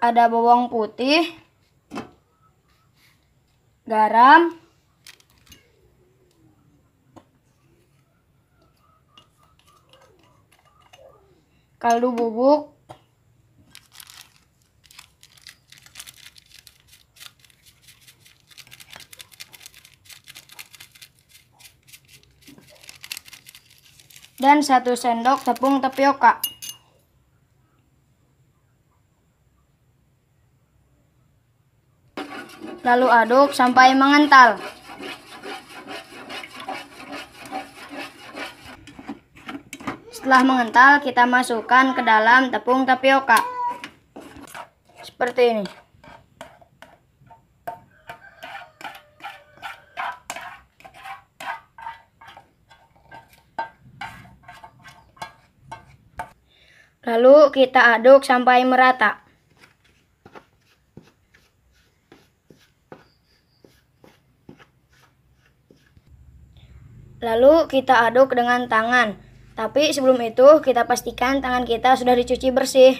ada bawang putih, garam, kaldu bubuk, dan satu sendok tepung tapioka. lalu aduk sampai mengental. Setelah mengental, kita masukkan ke dalam tepung tapioka. Seperti ini. Lalu kita aduk sampai merata. Lalu kita aduk dengan tangan. Tapi sebelum itu kita pastikan tangan kita sudah dicuci bersih.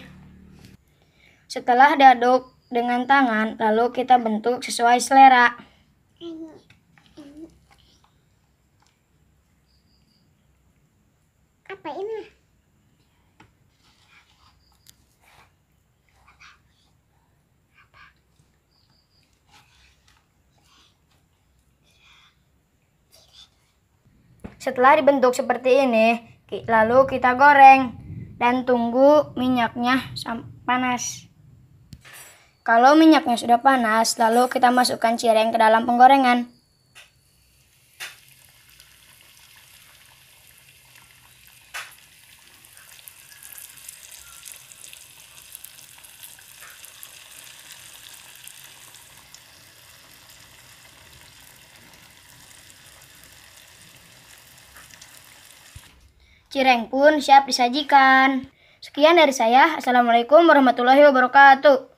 Setelah diaduk dengan tangan, lalu kita bentuk sesuai selera. Apa ini? Setelah dibentuk seperti ini, lalu kita goreng dan tunggu minyaknya panas. Kalau minyaknya sudah panas, lalu kita masukkan cireng ke dalam penggorengan. Cireng pun siap disajikan. Sekian dari saya. Assalamualaikum warahmatullahi wabarakatuh.